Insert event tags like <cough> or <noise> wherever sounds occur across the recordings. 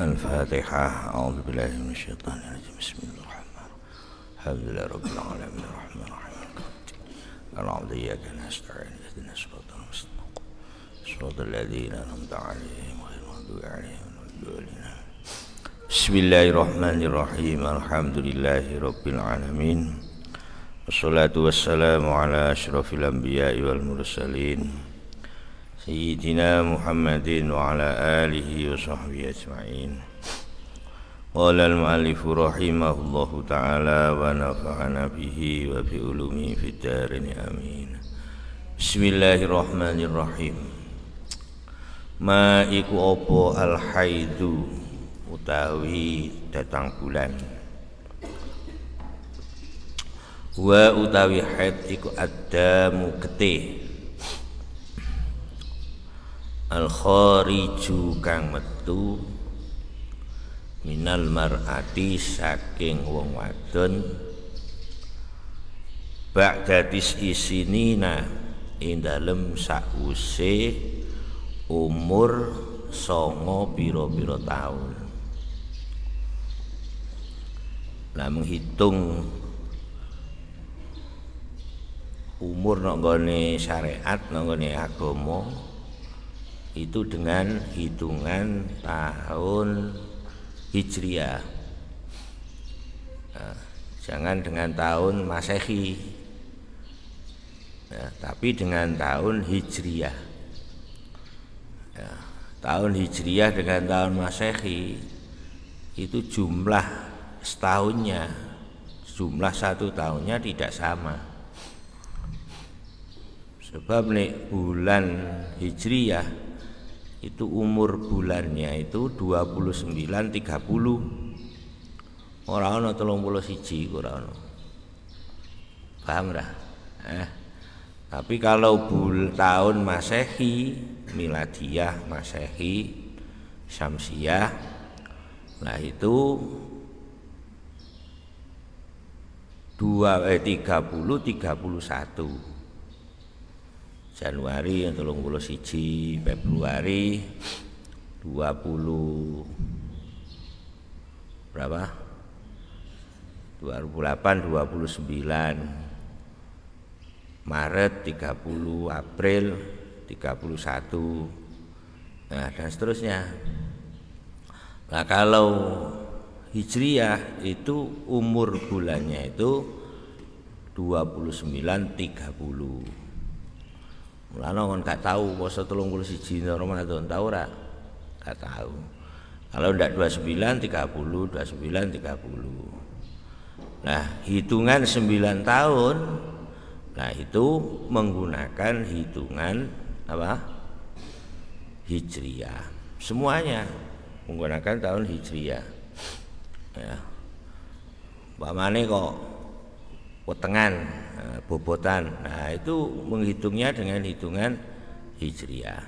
الفاتحة أعوذ بالله من الشيطان الرجيم بسم الله الرحمن الرحيم الحمد لله رب العالمين الرحمن الرحيم العبد إياك نستعين اهدنا الصراط المستقيم صراط الذين أنعمت عليهم غير المغضوب عليهم ولا بسم الله الرحمن الرحيم الحمد لله رب العالمين والصلاة والسلام على أشرف الأنبياء والمرسلين سيدنا محمد وعلى آله وصحبه أجمعين قال المؤلف رحمه الله تعالى ونفعنا به وفي علومه في الدار آمين بسم الله الرحمن الرحيم ما إكو أبو al haidu utawi datang bulan wa utawi haid iku adamu getih al khariju kang metu minal mar'ati saking wong wadon ba'datis isinina ing dalem sakuse umur songo biro-biro taun nah menghitung umur nonggone syariat nonggone agama itu dengan hitungan tahun Hijriah. Nah, jangan dengan tahun Masehi. Ya, tapi dengan tahun Hijriah. Ya, tahun Hijriah dengan tahun Masehi itu jumlah setahunnya, jumlah satu tahunnya tidak sama. Sebab nih bulan Hijriyah itu umur bulannya itu 29 30 ora ana 31 ora ana paham dah eh tapi kalau bul tahun Masehi miladiah Masehi Syamsiah nah itu dua eh 30 31 Januari telung puluh siji Februari 20 berapa 28 29 Maret 30 April 31 nah dan seterusnya nah kalau Hijriah itu umur bulannya itu 29 30 Mulane kon gak tahu poso 31 Ramadan tahu ora? Gak tahu. Kalau ndak 29 30, 29 30. Nah, hitungan 9 tahun nah itu menggunakan hitungan apa? Hijriah. Semuanya menggunakan tahun Hijriah. Ya. Pamane kok wetengan Eh, bobotan. Nah, itu menghitungnya dengan hitungan Hijriah.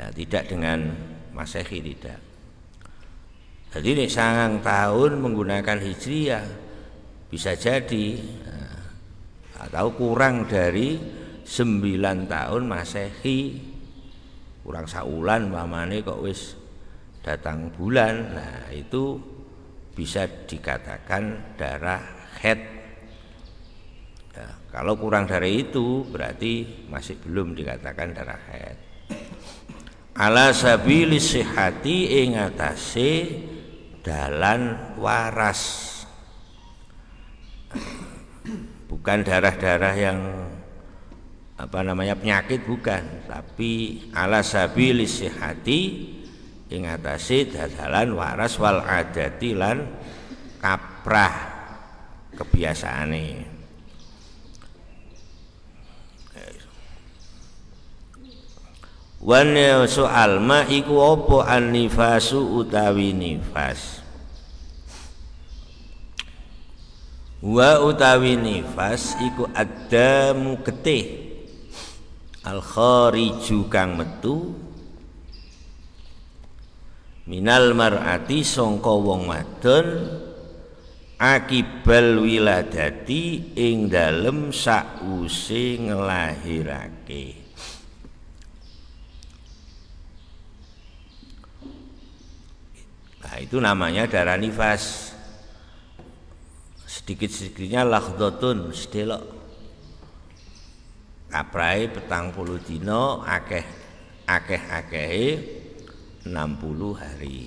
Ya, tidak dengan Masehi tidak. Jadi nih sangang tahun menggunakan Hijriah bisa jadi eh, atau kurang dari sembilan tahun Masehi kurang saulan mamane kok wis datang bulan nah itu bisa dikatakan darah head kalau kurang dari itu berarti masih belum dikatakan darah haid. Ala sabili sihati ingatasi dalan waras. Bukan darah-darah yang apa namanya penyakit bukan, tapi ala sabili sihati ingatasi dalan waras wal adati lan kaprah kebiasaane. wan soal ma iku opo an nifasu utawi nifas wa utawi nifas iku adamu getih al khariju kang metu minal mar'ati sangka wong wadon akibal wiladati ing dalem sakwuse ngelahirake Nah, itu namanya darah nifas. Sedikit-sedikitnya lakhdotun sedelok. Kaprai petang puluh dino akeh akeh akeh 60 hari.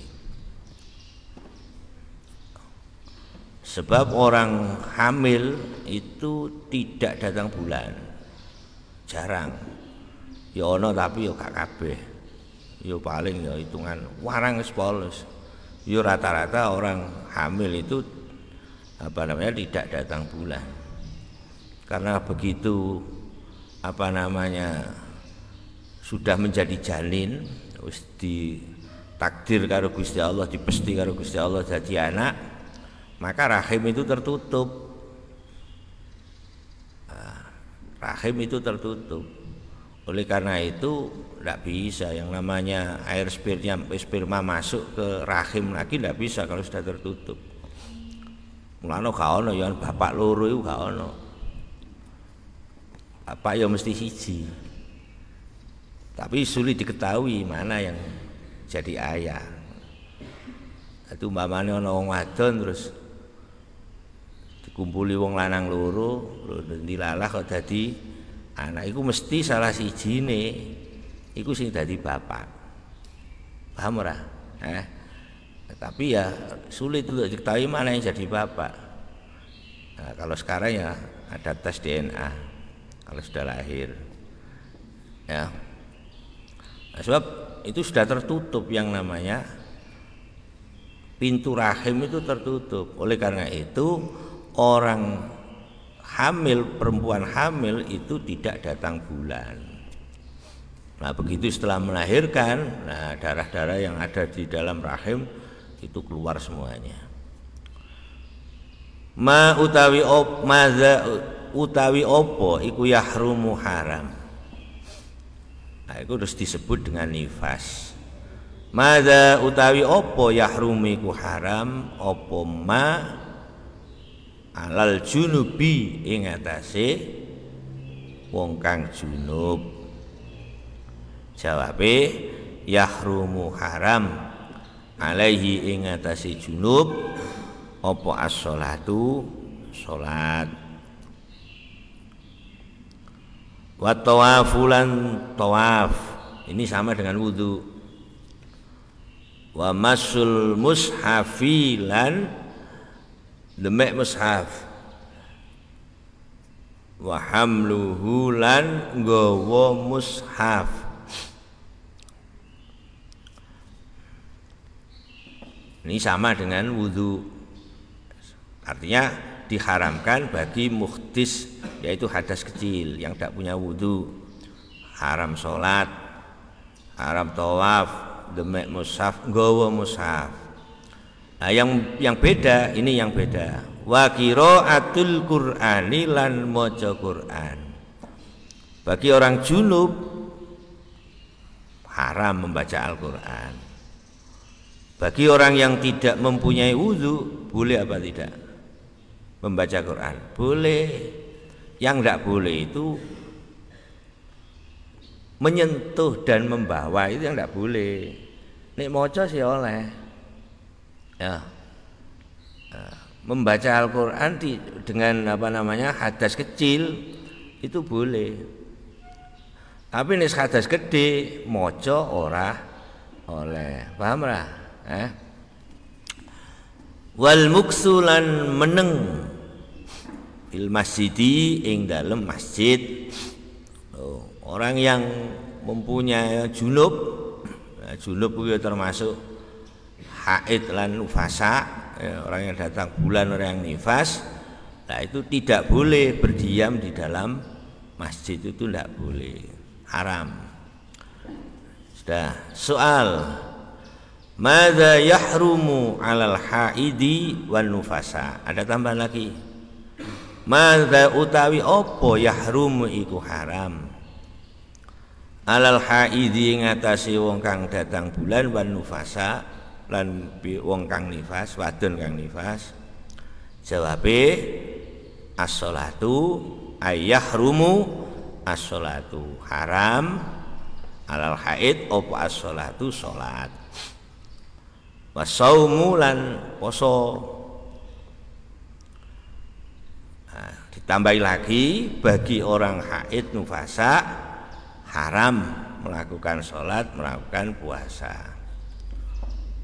Sebab orang hamil itu tidak datang bulan. Jarang. Ya ono tapi ya gak Yo Ya paling ya hitungan warang sepolos. polos yo rata-rata orang hamil itu apa namanya tidak datang bulan karena begitu apa namanya sudah menjadi jalin wis di takdir karo Gusti Allah dipesti karo Gusti Allah jadi anak maka rahim itu tertutup ah, rahim itu tertutup oleh karena itu tidak bisa yang namanya air sperma, sperma masuk ke rahim lagi tidak bisa kalau sudah tertutup. Mulano gak ono ya bapak loro itu gak ono. Apa ya mesti siji. Tapi sulit diketahui mana yang jadi ayah. Itu mbak ana wong wadon terus dikumpuli wong lanang loro, lho dilalah kok dadi anak itu mesti salah jine iku sing dari bapak paham lah. eh tapi ya sulit untuk diketahui mana yang jadi bapak nah, kalau sekarang ya ada tes DNA kalau sudah lahir ya nah, sebab itu sudah tertutup yang namanya pintu rahim itu tertutup oleh karena itu orang hamil perempuan hamil itu tidak datang bulan. Nah begitu setelah melahirkan, nah darah-darah yang ada di dalam rahim itu keluar semuanya. Ma utawi op, maza utawi opo iku yahrumu haram. Nah, itu harus disebut dengan nifas. Mada utawi opo yahrumiku haram opo ma alal junubi ing atase wong kang junub jawabe yahrumu haram alaihi ing atase junub apa as shalatu salat wa tawafulan tawaf ini sama dengan wudu wa masul mushafilan demek mushaf wa hamluhu lan gawa mushaf ini sama dengan wudhu artinya diharamkan bagi muhtis yaitu hadas kecil yang tidak punya wudhu haram sholat haram tawaf demek mushaf gowo mushaf Nah, yang yang beda ini yang beda. Wa qiraatul Qur'ani lan maca Qur'an. Bagi orang junub haram membaca Al-Qur'an. Bagi orang yang tidak mempunyai wudhu boleh apa tidak? Membaca Quran boleh. Yang tidak boleh itu menyentuh dan membawa itu yang tidak boleh. Nek moco sih oleh. Ya. ya, membaca Al-Quran dengan apa namanya hadas kecil itu boleh tapi nih hadas gede mojo ora oleh paham lah eh? Ya. wal muksulan meneng il masjidi ing dalam masjid oh, orang yang mempunyai junub nah, <clears throat> junub itu termasuk haid lan nufasa ya, orang yang datang bulan orang yang nifas nah itu tidak boleh berdiam di dalam masjid itu tidak boleh haram sudah soal Mada yahrumu alal haidi wan nufasa Ada tambahan lagi Mada utawi opo yahrumu itu haram Alal haidi ngatasi wong kang datang bulan wan nufasa lan wong kang nifas wadon kang nifas jawab as-salatu rumu as-salatu haram alal haid opo as-salatu salat wasaumu lan poso nah, ditambahi lagi bagi orang haid nufasa haram melakukan sholat melakukan puasa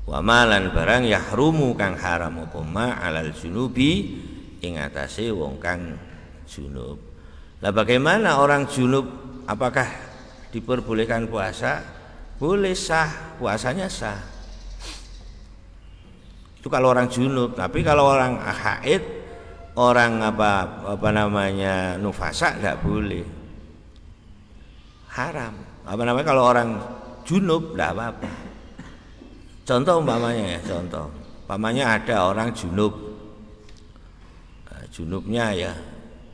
wa malan barang yahrumu kang haram apa alal junubi ing atase wong kang junub lah bagaimana orang junub apakah diperbolehkan puasa boleh sah puasanya sah itu kalau orang junub tapi kalau orang haid orang apa apa namanya nufasa nggak boleh haram apa namanya kalau orang junub nggak apa-apa Contoh umpamanya ya, contoh. Umpamanya ada orang junub. Nah, junubnya ya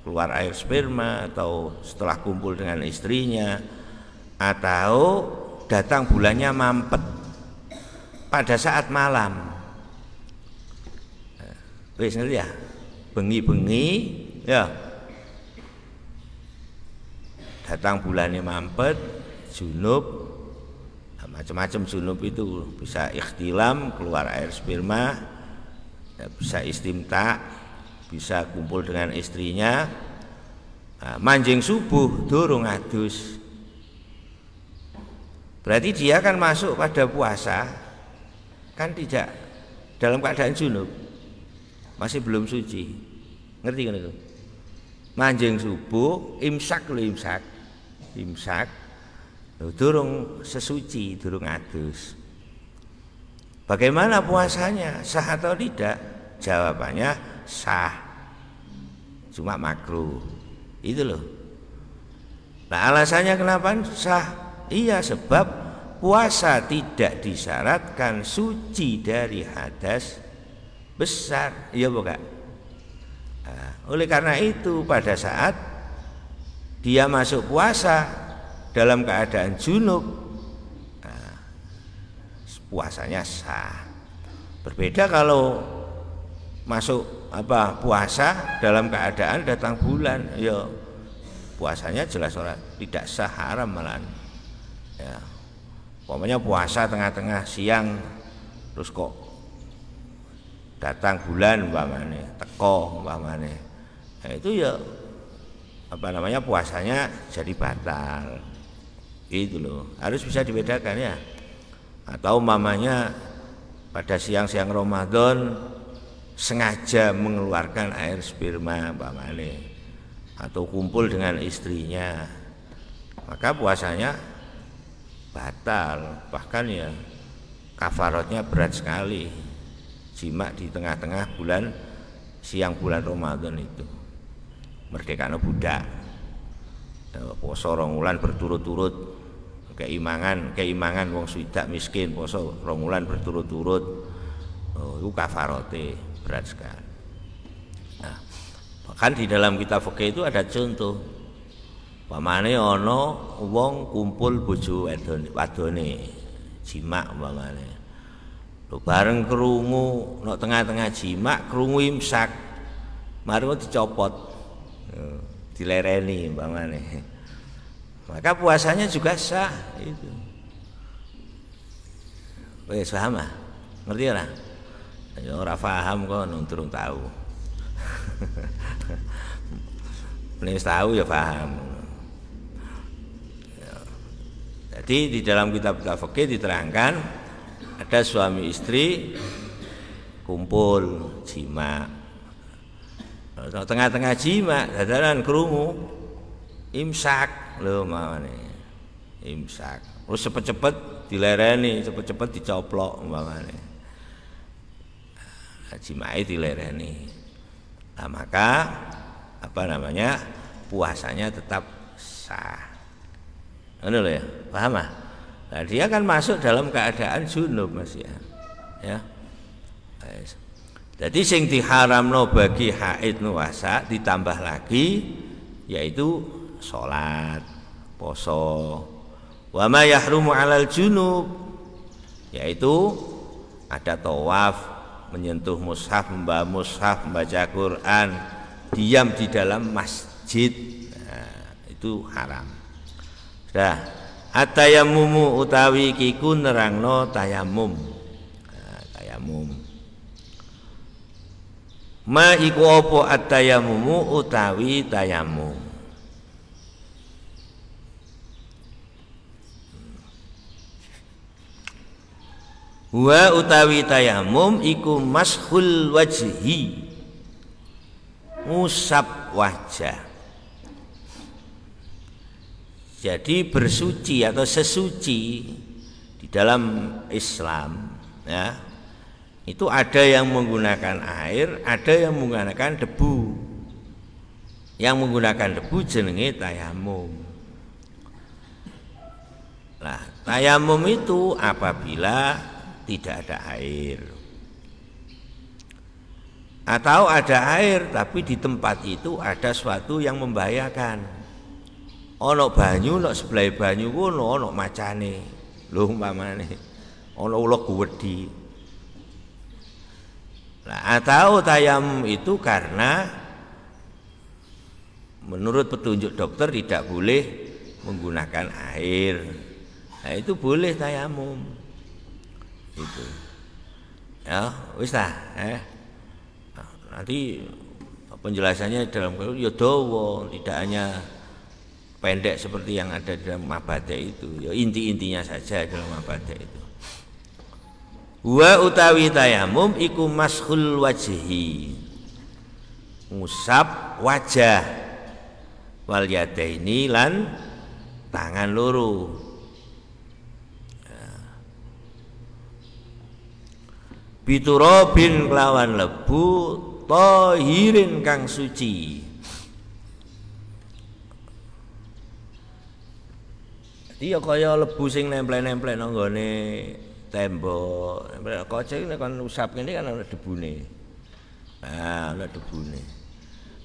keluar air sperma atau setelah kumpul dengan istrinya atau datang bulannya mampet pada saat malam. Nah, wis ngerti ya? Bengi-bengi ya. Datang bulannya mampet, junub, macam-macam sunub itu bisa ikhtilam keluar air sperma bisa istimta bisa kumpul dengan istrinya nah, manjing subuh durung adus berarti dia kan masuk pada puasa kan tidak dalam keadaan junub masih belum suci ngerti kan itu Mancing subuh imsak lo imsak imsak durung sesuci, durung adus. Bagaimana puasanya? Sah atau tidak? Jawabannya sah. Cuma makruh. Itu loh. Nah, alasannya kenapa sah? Iya, sebab puasa tidak disyaratkan suci dari hadas besar. Iya, bukan? Nah, oleh karena itu pada saat dia masuk puasa dalam keadaan junub nah, puasanya sah berbeda kalau masuk apa puasa dalam keadaan datang bulan ya puasanya jelas orang tidak sah haram malahan ya pokoknya puasa tengah-tengah siang terus kok datang bulan umpamane teko umpamane nah, itu ya apa namanya puasanya jadi batal itu loh harus bisa dibedakan ya atau mamanya pada siang-siang Ramadan sengaja mengeluarkan air sperma umpamane atau kumpul dengan istrinya maka puasanya batal bahkan ya kafarotnya berat sekali jima di tengah-tengah bulan siang bulan Ramadan itu merdeka budak poso rong berturut-turut keimangan keimangan wong swidak miskin poso romulan berturut-turut oh, itu kafarote berat sekali nah, bahkan di dalam kitab fikih itu ada contoh pamane ono wong kumpul bojo wadone wadone jimak umpamane Lo bareng kerungu, no tengah-tengah jimak, kerungu imsak, mari dicopot, eh, dilereni, pamane maka puasanya juga sah itu Oke, oh, ya, paham ah ngerti ora ya, ya ora paham kok nunturung tahu <laughs> Nih tahu ya paham ya. jadi di dalam kitab fikih diterangkan ada suami istri kumpul jima tengah-tengah jima dadaran kerungu imsak lu mau nih imsak terus oh, cepet-cepet dilereni cepet-cepet dicoplok nih haji mai dilereni nah maka apa namanya puasanya tetap sah ini loh ya paham ah nah, dia kan masuk dalam keadaan junub mas ya ya jadi sing diharamno bagi haid nuwasa ditambah lagi yaitu Sholat, poso. Wa ma yahrumu 'alal junub yaitu ada tawaf, menyentuh mushaf, membawa mushaf, membaca Quran, diam di dalam masjid. Nah, itu haram. Sudah, atayamumu utawi kiku nerangno tayamum. Nah, tayamum. ma iku opo atayamumu utawi tayamum wa utawi tayamum iku mashul wajhi ngusap wajah jadi bersuci atau sesuci di dalam Islam ya itu ada yang menggunakan air ada yang menggunakan debu yang menggunakan debu jenenge tayamum nah tayamum itu apabila tidak ada air. Atau ada air tapi di tempat itu ada sesuatu yang membahayakan. Ono banyu, ono sebelah banyu ono ono macane, lho umpamane, ono ulo kuwedi. Nah, atau tayam itu karena menurut petunjuk dokter tidak boleh menggunakan air. Nah, itu boleh tayamum itu ya wis ta eh. Nah, ya. nanti penjelasannya dalam ya dawa tidak hanya pendek seperti yang ada dalam mabada itu ya inti-intinya saja dalam mabada itu wa utawi tayamum iku mashul wajhi ngusap wajah wal ini lan tangan loro BIN kelawan lebu tahirin kang suci Jadi ya kaya lebu sing nempel-nempel nanggone tembok, nempel kocek ini kan usap ini kan ada debu Nah, ada debu nih.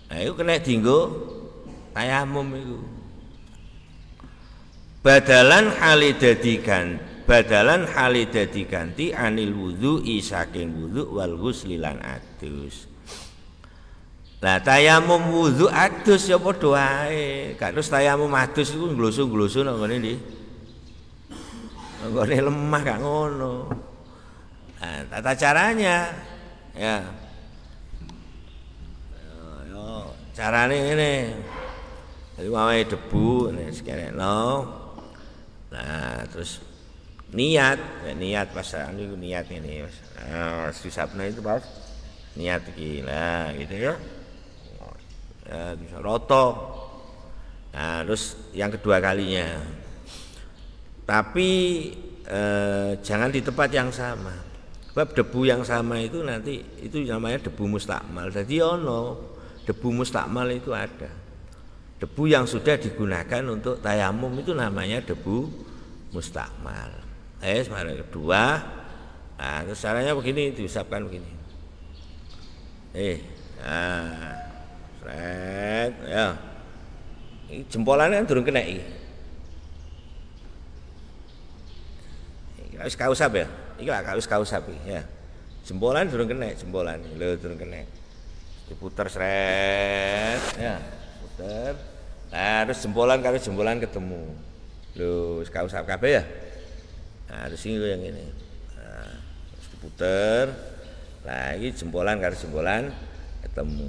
Nah, itu kena dinggo tayamum itu. Badalan hali dadi ganti. badalan hale dadi ganti anil wudhu isaking wudhu wal ghusli adus lah tayamum wudhu adus ya padha wae gak terus tayamum adus iku nglusu-nglusu nang ngene ndi ngene lemah gak ngono nah, tata caranya ya yo ya, ya, carane ngene jadi wae debu ini sekarang no nah terus niat eh, niat pas anu ini niat ini mas nah, sabna itu pas niat gila gitu ya bisa ah, roto nah, terus yang kedua kalinya tapi eh, jangan di tempat yang sama sebab debu yang sama itu nanti itu namanya debu mustakmal jadi ono debu mustakmal itu ada debu yang sudah digunakan untuk tayamum itu namanya debu mustakmal eh sembarang kedua nah terus caranya begini diusapkan begini eh nah seret ya jempolannya kan turun kena ini harus kau ya ini lah harus kau ya jempolan turun kena jempolan lo turun kena diputar seret ya putar nah terus jempolan kalau jempolan ketemu lo kau usap kabeh ya nah di sini yang ini nah, terus diputer lagi jempolan karena jempolan ketemu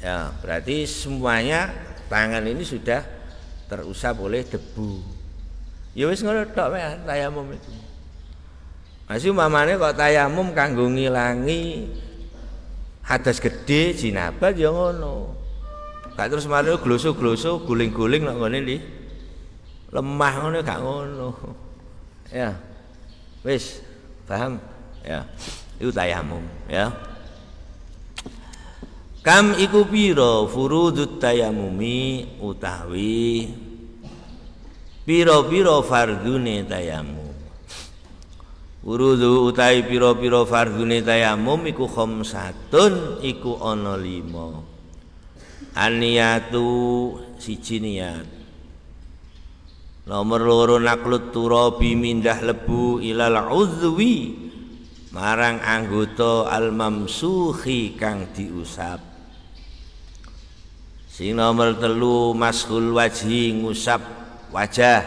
ya berarti semuanya tangan ini sudah terusap oleh debu ya wis ngono tok ya tayamum itu masih mamane kok tayamum kanggo ngilangi hadas gede jinabat ya ngono gak terus mari gloso-gloso guling-guling nek ngene iki lemah ngono gak ngono ya wis paham ya itu tayamum ya kam iku piro furudut tayamumi utawi piro piro fardune tayamum Furudu utai piro-piro fardune tayamum iku khomsatun iku ono limo Aniatu siji niat Nomor loro naklut turabi mindah lebu ilal uzwi marang anggota al mamsuhi kang diusap. Si nomor telu maskul wajhi ngusap wajah.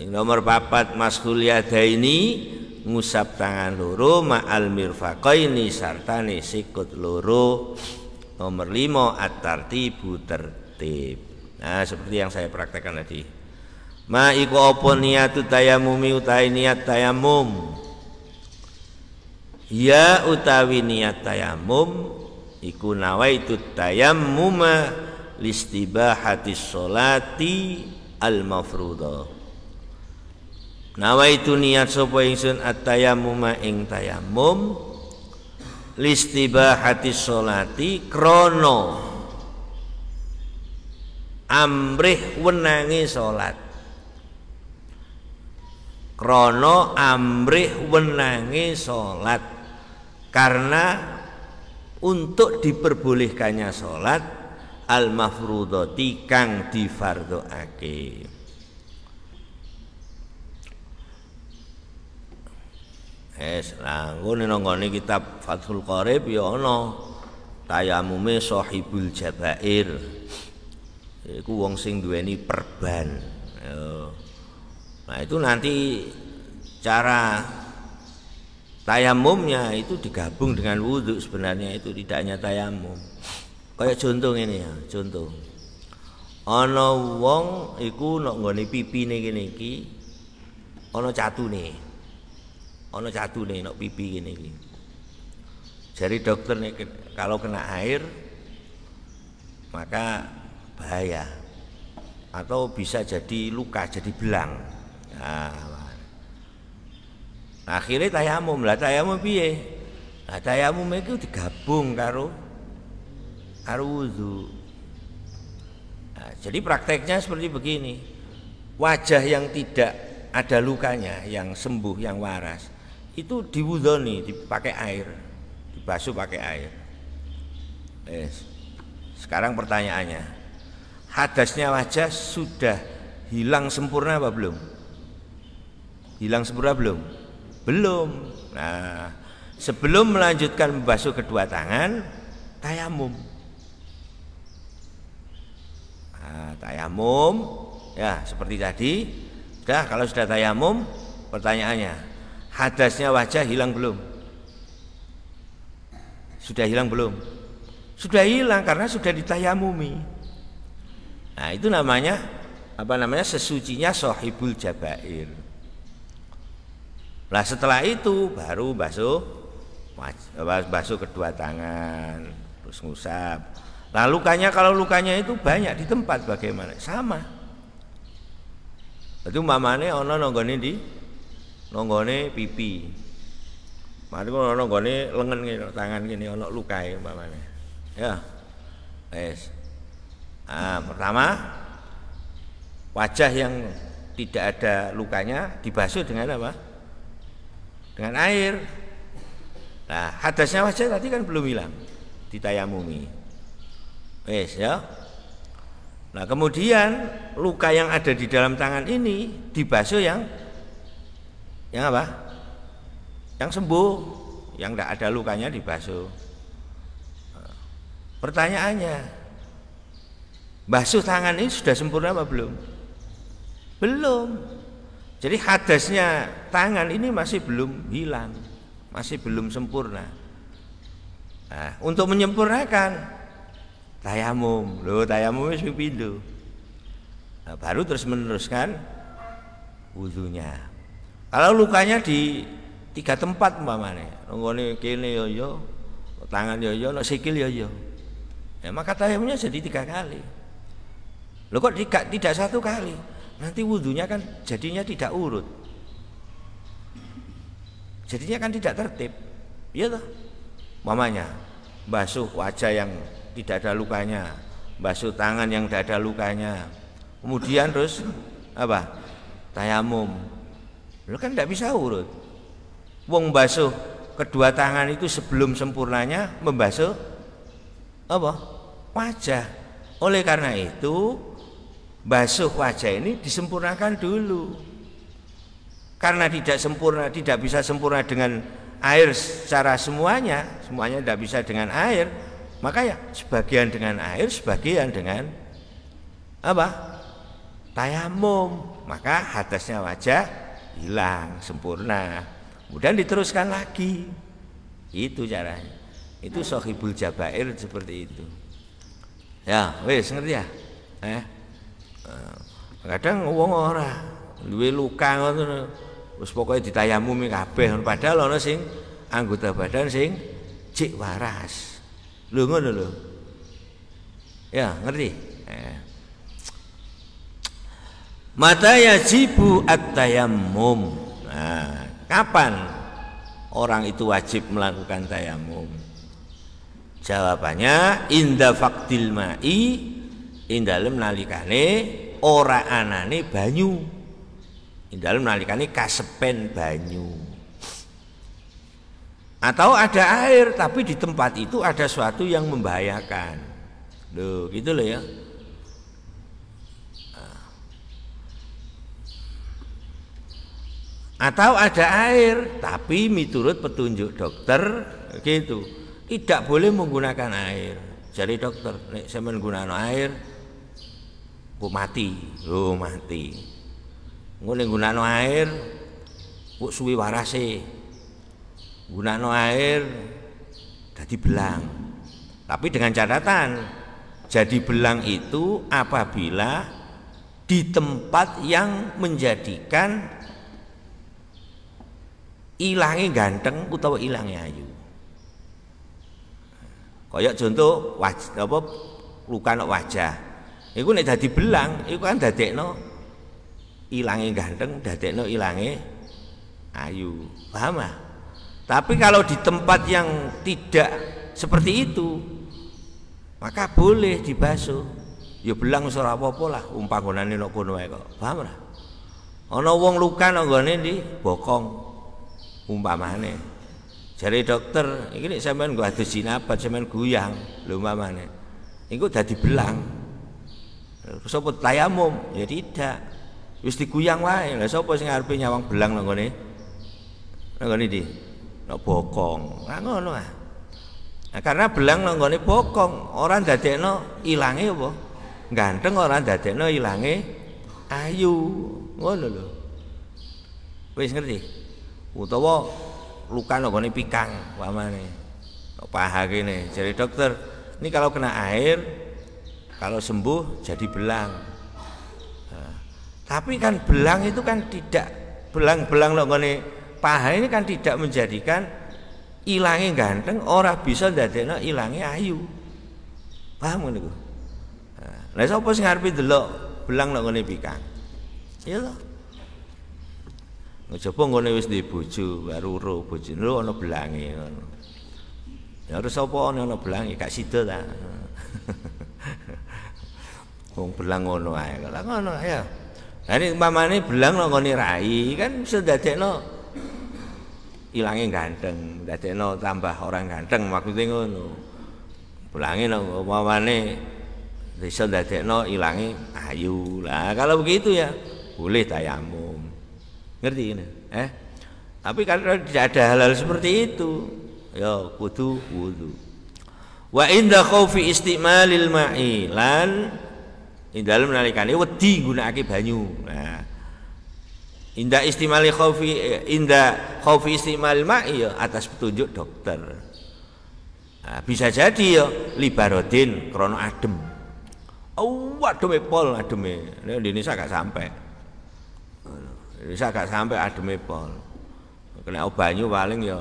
Sing nomor papat mashul yadaini ngusap tangan loro ma'al mirfaqaini sartane sikut loro. Nomor lima at-tartibu tertib. Nah, seperti yang saya praktekkan tadi. Ma iku apa niatu tayamumi utawi niat tayamum. Ya utawi niat tayamum iku nawaitu tayammuma listibahati sholati al mafruḍah. Nawaitu niat sapa ingsun at-tayammuma ing tayammum listibahati sholati krono amrih wenangi salat Krono amrih wenangi salat karena untuk diperbolehkannya salat al mafrudoti kang difardhoake Es langkung nenggone kitab Fathul Qarib ya ana tayamume Sahibul Jabair iku wong sing duweni perban nah itu nanti cara tayamumnya itu digabung dengan wudhu sebenarnya itu tidak hanya tayamum kayak contoh ini ya contoh Ono wong iku nek nggone pipine ono iki nih, ono ana nih nek pipi kene iki jadi dokter nih kalau kena air maka bahaya atau bisa jadi luka jadi belang nah, akhirnya tayamu lah tayamu piye lah tayamum itu digabung karo karo wudhu nah, jadi prakteknya seperti begini wajah yang tidak ada lukanya yang sembuh yang waras itu diwudoni dipakai air dibasuh pakai air eh, sekarang pertanyaannya hadasnya wajah sudah hilang sempurna apa belum? Hilang sempurna belum? Belum. Nah, sebelum melanjutkan membasuh kedua tangan, tayamum. Nah, tayamum, ya seperti tadi. Sudah, kalau sudah tayamum, pertanyaannya, hadasnya wajah hilang belum? Sudah hilang belum? Sudah hilang karena sudah ditayamumi. Nah, itu namanya apa namanya sesucinya sohibul jabair. Nah setelah itu baru basuh basuh kedua tangan terus ngusap. Nah lukanya kalau lukanya itu banyak di tempat bagaimana? Sama. Itu mamane ono nonggoni di nonggoni pipi. Mari ono nonggoni lengan gini, tangan gini ono lukai mamane. Ya. Wes. Nah, pertama wajah yang tidak ada lukanya dibasuh dengan apa? Dengan air. Nah, hadasnya wajah tadi kan belum hilang ditayamumi. Wes ya. Nah, kemudian luka yang ada di dalam tangan ini dibasuh yang yang apa? Yang sembuh, yang tidak ada lukanya dibasuh. Nah, pertanyaannya, Basuh tangan ini sudah sempurna apa belum? Belum. Jadi hadasnya tangan ini masih belum hilang, masih belum sempurna. Nah, untuk menyempurnakan tayamum, loh tayamum itu pintu. Nah, baru terus meneruskan wudhunya. Kalau lukanya di tiga tempat umpamanya, kini yo yoyo, tangan yoyo, ya ya, no sikil yoyo, ya, ya, maka tayamumnya jadi tiga kali. Loh kok tidak, tidak satu kali? Nanti wudhunya kan jadinya tidak urut. Jadinya kan tidak tertib. Iya toh? Mamanya basuh wajah yang tidak ada lukanya, basuh tangan yang tidak ada lukanya. Kemudian terus apa? Tayamum. Lo kan tidak bisa urut. Wong basuh kedua tangan itu sebelum sempurnanya membasuh apa? Wajah. Oleh karena itu basuh wajah ini disempurnakan dulu karena tidak sempurna tidak bisa sempurna dengan air secara semuanya semuanya tidak bisa dengan air maka ya sebagian dengan air sebagian dengan apa tayamum maka hadasnya wajah hilang sempurna kemudian diteruskan lagi itu caranya itu sohibul jabair seperti itu ya wes ngerti ya eh Eh, kadang wong ora duwe luka ngono wis pokoke ditayamumi kabeh padahal ana sing anggota badan sing cik waras lho ngono lho ya ngerti eh. mata yajibu at-tayammum nah, kapan orang itu wajib melakukan tayamum jawabannya inda faktil ma'i Indalem nalikane ora anane banyu Indalem nalikane kasepen banyu atau ada air tapi di tempat itu ada suatu yang membahayakan loh gitu loh ya ah. atau ada air tapi miturut petunjuk dokter gitu tidak boleh menggunakan air jadi dokter saya menggunakan air kok mati oh mati engko ning gunakno air kok suwi warase gunakno air jadi belang tapi dengan catatan jadi belang itu apabila di tempat yang menjadikan ilangi ganteng utawa ilangi ayu kayak contoh wajah apa luka wajah Iku nek dadi belang, iku kan dadekno ilange ganteng, dadekno ilange ayu. Paham ah? Tapi kalau di tempat yang tidak seperti itu, maka boleh dibasuh. Ya belang wis ora apa-apa lah, umpagonane nek kono wae kok. Paham ora? Ana wong luka nang di bokong umpamane. Jadi dokter, ini nek sampean nggo adus jinabat sampean guyang, lho umpamane. Iku dadi belang. Eh, Sopo tayamum? Ya tidak. Wis diguyang wae. Lah sapa sing arepe nyawang belang nang ngene? Nang ngene ndi? Nang bokong. Lah ngono ah. Nah, karena belang nang ngene bokong, ora dadekno ilange apa? Ganteng ora dadekno ilange ayu. Ngono lho. Wis ngerti? Utawa luka nang pikang, pikang, pamane. Paha kene. Jadi dokter, ini kalau kena air kalau sembuh jadi belang. Nah, tapi kan belang itu kan tidak belang-belang loh ngene paha ini kan tidak menjadikan ilangnya ganteng orang bisa dadekno hilangin ayu. Paham ngono ku? Nah, lah sapa sing ngarepe delok belang loh ngene pikang. Ya lho. Ngejaba ngene wis di bojo, baru ro bojone lho ana belange ngono. Ya harus sapa ana ana belange gak sida ta. <laughs> Wong belang ngono ae. Lah ngono ya. Lah nek umpamane belang nang ngene rai kan dadekno ilange ganteng, dadekno tambah orang ganteng pulangi ngono. Belange nang umpamane bisa dadekno ilange ayu. Lah kalau begitu ya boleh tayamum. Ngerti ini? Eh? Tapi kalau tidak ada halal seperti itu, ya kudu wudu. Wa inda khaufi istimalil ma'ilan Indalem nalikane wedi gunakake banyu. Nah. Inda istimali khaufi inda khaufi istimal ma'i ya atas petunjuk dokter. Nah, bisa jadi ya libarodin krono adem. Oh, ademe pol e Nek Indonesia gak sampai. Indonesia gak sampai ademe pol. Kena banyu paling ya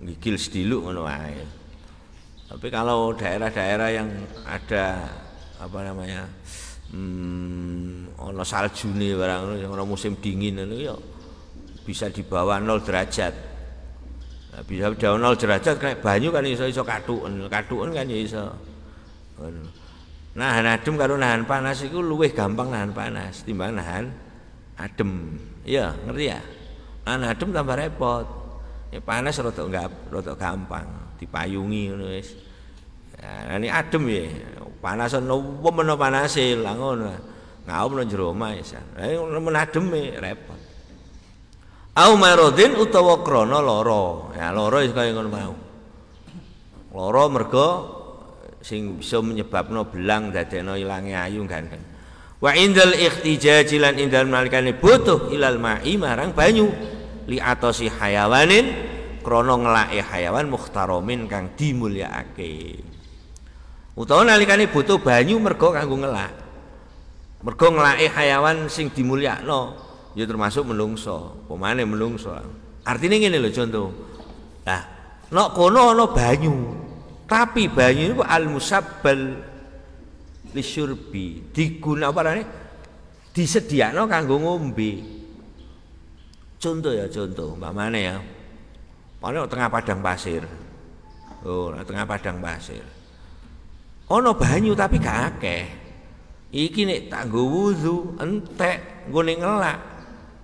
gigil sediluk ngono wae. Tapi kalau daerah-daerah yang ada apa namanya? Hmm, ana hmm, saljune barang ana musim dingin ngono ya bisa di bawah 0 derajat. Nah, bisa di bawah 0 derajat kayak banyu kan iso iso katuken, katuken kan iso. Nahan adem karo nahan panas iku luwih gampang nahan panas timbang nahan adem. Ya, ngerti ya? Nahan adem tambah repot. Ya panas rada enggak rada gampang dipayungi ngono wis. Nah, nah, ini adem ya. Panasan nopo meno panase lah ngono. Ngaup nang jero omah ya. Lah men adem ya repot. Au maradin utawa krana lara. Ya lara wis kaya ngono mau. Lara mergo sing bisa menyebabno belang dadekno ilange ayu gandeng. Kan. Wa indal ikhtijaji lan indal malikane butuh ilal ma'i marang banyu li atosi hayawanin krana ngelake hayawan mukhtaromin kang dimulyakake utawa nalikane butuh banyu mergo kanggo ngelak mergo ngelake hayawan sing dimulyakno ya termasuk menungso pemane menungso artinya ngene lho contoh nah nok kono ana banyu tapi banyu itu al musabbal lisyurbi diguna apa namanya disediakno kanggo ngombe contoh ya contoh umpamane ya paling tengah padang pasir oh tengah padang pasir Ono banyu tapi gak akeh. Iki nek tak nggo wudu entek nggone ngelak.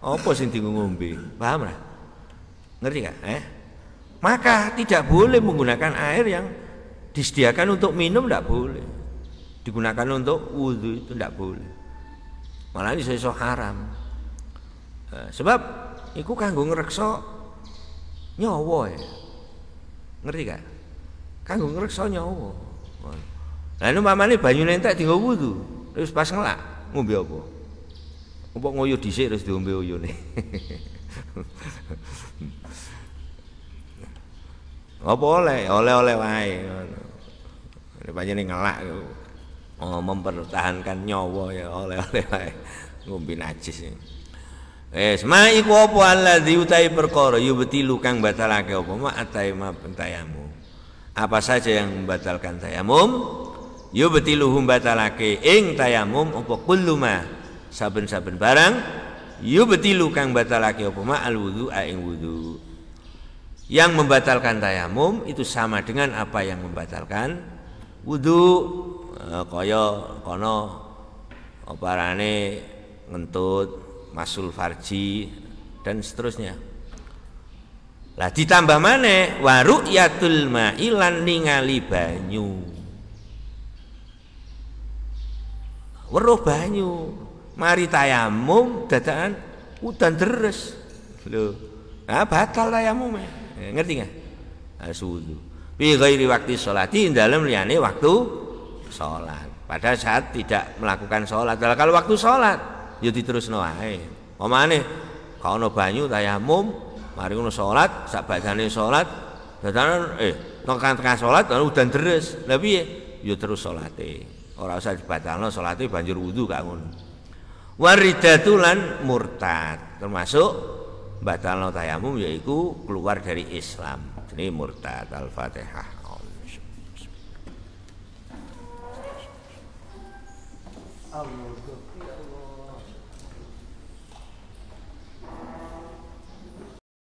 Apa sing di ngombe? Paham lah? Ngerti gak? Eh? Maka tidak boleh menggunakan air yang disediakan untuk minum tidak boleh. Digunakan untuk wudhu itu tidak boleh. Malah ini iso haram. Eh, sebab iku kanggo ngreksa nyowo, ya. Ngerti gak? Kanggo ngreksa nyowo. Lah ini mamane banyu entek dienggo wudu. Terus pas ngelak ngombe apa? Apa ngoyo sini terus diombe nih, <laughs> apa oleh? Oleh-oleh wae banyak nih ngelak oh, mempertahankan nyawa ya oleh-oleh wae ngombe najis. Wes ma iku apa allah diutai perkara yubtilu ya kang batalake apa ma atai ma pentayamu. Apa saja yang membatalkan tayamum yubtiluhum batalake ing tayamum apa kullu ma saben-saben barang yubtilu kang batalake apa ma al wudu ing wudu yang membatalkan tayamum itu sama dengan apa yang membatalkan wudu eh, kaya kono oparane ngentut masul farji dan seterusnya lah ditambah mana ma ma'ilan ningali banyu weruh banyu. Mari tayamum dadakan udan deres. Lho. Nah, batal tayamum. Ya? Eh, ngerti nggak? Asudu. Bi ghairi waktu sholati dalam liane waktu sholat. Pada saat tidak melakukan sholat. Kalau waktu sholat, ya diterusno omane kau no banyu tayamum, mari ngono sholat, sak badane sholat, dadakan eh nongkrong tengah sholat lalu udan deres. tapi piye? Ya terus sholate. Ora usah dibatalno salate banjur wudu gak ngono. Waridatulan murtad termasuk batalno tayamum yaitu keluar dari Islam. Ini murtad Al-Fatihah. Allah.